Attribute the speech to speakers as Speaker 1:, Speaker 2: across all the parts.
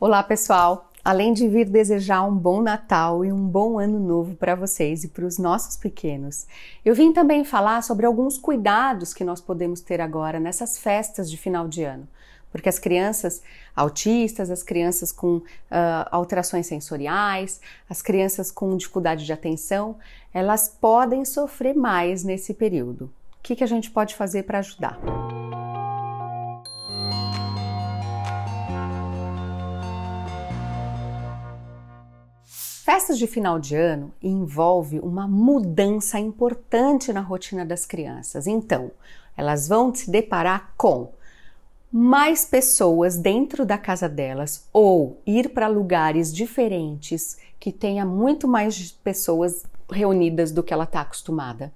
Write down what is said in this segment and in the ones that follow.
Speaker 1: Olá, pessoal! Além de vir desejar um bom Natal e um bom Ano Novo para vocês e para os nossos pequenos, eu vim também falar sobre alguns cuidados que nós podemos ter agora nessas festas de final de ano. Porque as crianças autistas, as crianças com uh, alterações sensoriais, as crianças com dificuldade de atenção, elas podem sofrer mais nesse período. O que, que a gente pode fazer para ajudar? festas de final de ano envolve uma mudança importante na rotina das crianças. Então, elas vão se deparar com mais pessoas dentro da casa delas ou ir para lugares diferentes que tenha muito mais pessoas reunidas do que ela está acostumada.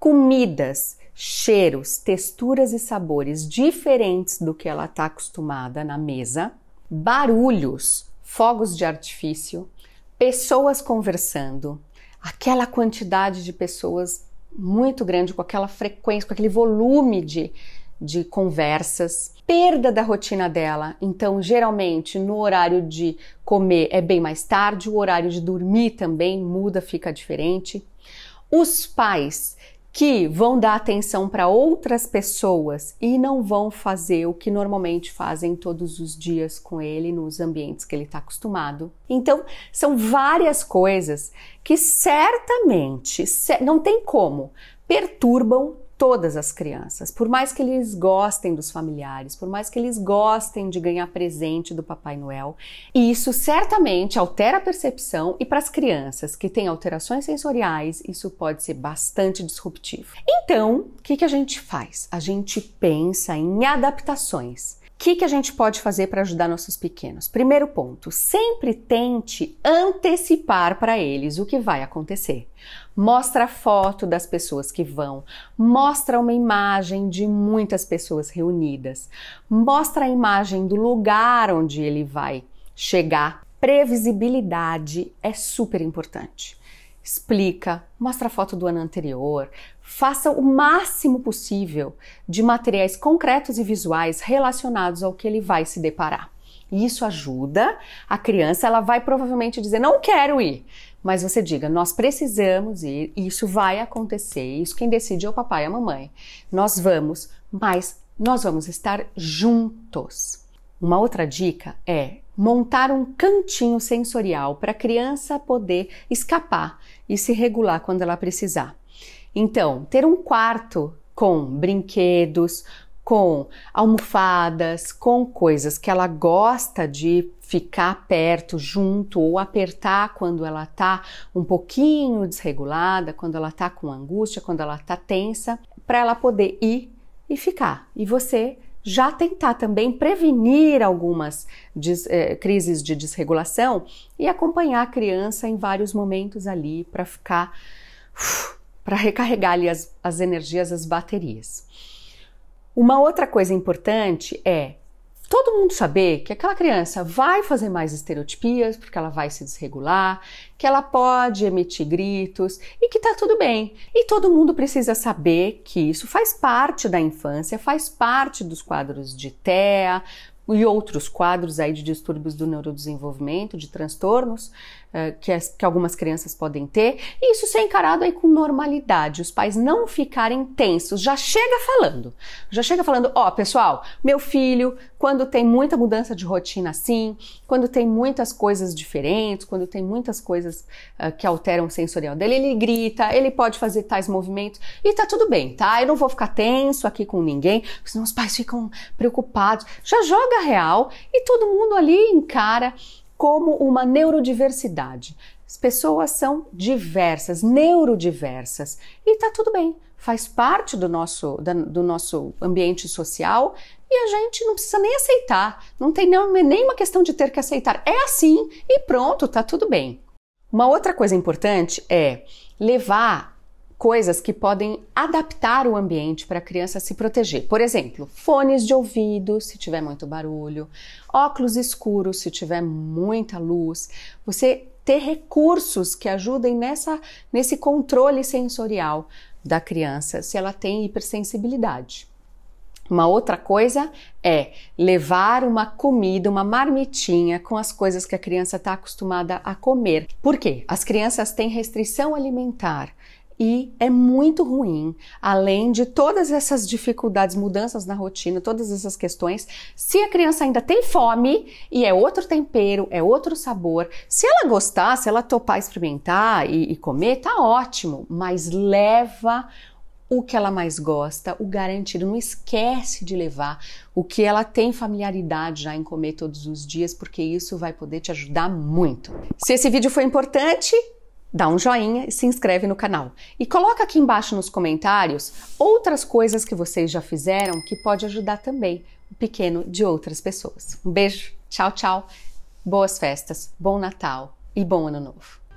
Speaker 1: Comidas, cheiros, texturas e sabores diferentes do que ela está acostumada na mesa. Barulhos, fogos de artifício, pessoas conversando, aquela quantidade de pessoas muito grande, com aquela frequência, com aquele volume de, de conversas, perda da rotina dela. Então, geralmente, no horário de comer é bem mais tarde, o horário de dormir também muda, fica diferente. Os pais que vão dar atenção para outras pessoas e não vão fazer o que normalmente fazem todos os dias com ele nos ambientes que ele está acostumado. Então, são várias coisas que certamente, não tem como, perturbam todas as crianças. Por mais que eles gostem dos familiares, por mais que eles gostem de ganhar presente do Papai Noel, isso certamente altera a percepção e para as crianças que têm alterações sensoriais, isso pode ser bastante disruptivo. Então, o que, que a gente faz? A gente pensa em adaptações. O que, que a gente pode fazer para ajudar nossos pequenos? Primeiro ponto, sempre tente antecipar para eles o que vai acontecer mostra a foto das pessoas que vão, mostra uma imagem de muitas pessoas reunidas, mostra a imagem do lugar onde ele vai chegar. Previsibilidade é super importante explica, mostra a foto do ano anterior, faça o máximo possível de materiais concretos e visuais relacionados ao que ele vai se deparar. E isso ajuda a criança, ela vai provavelmente dizer: "Não quero ir". Mas você diga: "Nós precisamos ir, isso vai acontecer". Isso quem decide é o papai e a mamãe. Nós vamos, mas nós vamos estar juntos. Uma outra dica é montar um cantinho sensorial para a criança poder escapar e se regular quando ela precisar. Então, ter um quarto com brinquedos, com almofadas, com coisas que ela gosta de ficar perto, junto ou apertar quando ela tá um pouquinho desregulada, quando ela tá com angústia, quando ela tá tensa, para ela poder ir e ficar. E você já tentar também prevenir algumas des, eh, crises de desregulação e acompanhar a criança em vários momentos ali para ficar para recarregar ali as, as energias, as baterias. Uma outra coisa importante é todo mundo saber que aquela criança vai fazer mais estereotipias, porque ela vai se desregular, que ela pode emitir gritos e que tá tudo bem. E todo mundo precisa saber que isso faz parte da infância, faz parte dos quadros de TEA e outros quadros aí de distúrbios do neurodesenvolvimento, de transtornos, eh, que, as, que, algumas crianças podem ter, e isso ser encarado aí com normalidade, os pais não ficarem tensos, já chega falando, já chega falando, ó, oh, pessoal, meu filho, quando tem muita mudança de rotina assim, quando tem muitas coisas diferentes, quando tem muitas coisas uh, que alteram o sensorial dele, ele grita, ele pode fazer tais movimentos, e tá tudo bem, tá? Eu não vou ficar tenso aqui com ninguém, senão os pais ficam preocupados. Já joga real e todo mundo ali encara como uma neurodiversidade. As pessoas são diversas, neurodiversas, e tá tudo bem, faz parte do nosso, do nosso ambiente social e a gente não precisa nem aceitar, não tem nenhuma questão de ter que aceitar. É assim e pronto, tá tudo bem. Uma outra coisa importante é levar coisas que podem adaptar o ambiente para a criança se proteger. Por exemplo, fones de ouvido, se tiver muito barulho, óculos escuros, se tiver muita luz. Você ter recursos que ajudem nessa, nesse controle sensorial da criança, se ela tem hipersensibilidade. Uma outra coisa é levar uma comida, uma marmitinha com as coisas que a criança está acostumada a comer. Por quê? As crianças têm restrição alimentar e é muito ruim. Além de todas essas dificuldades, mudanças na rotina, todas essas questões, se a criança ainda tem fome e é outro tempero, é outro sabor, se ela gostar, se ela topar experimentar e, e comer, tá ótimo, mas leva o que ela mais gosta, o garantido, não esquece de levar o que ela tem familiaridade já em comer todos os dias, porque isso vai poder te ajudar muito. Se esse vídeo foi importante, dá um joinha e se inscreve no canal. E coloca aqui embaixo nos comentários outras coisas que vocês já fizeram que pode ajudar também o pequeno de outras pessoas. Um beijo, tchau, tchau. Boas festas, bom Natal e bom Ano Novo.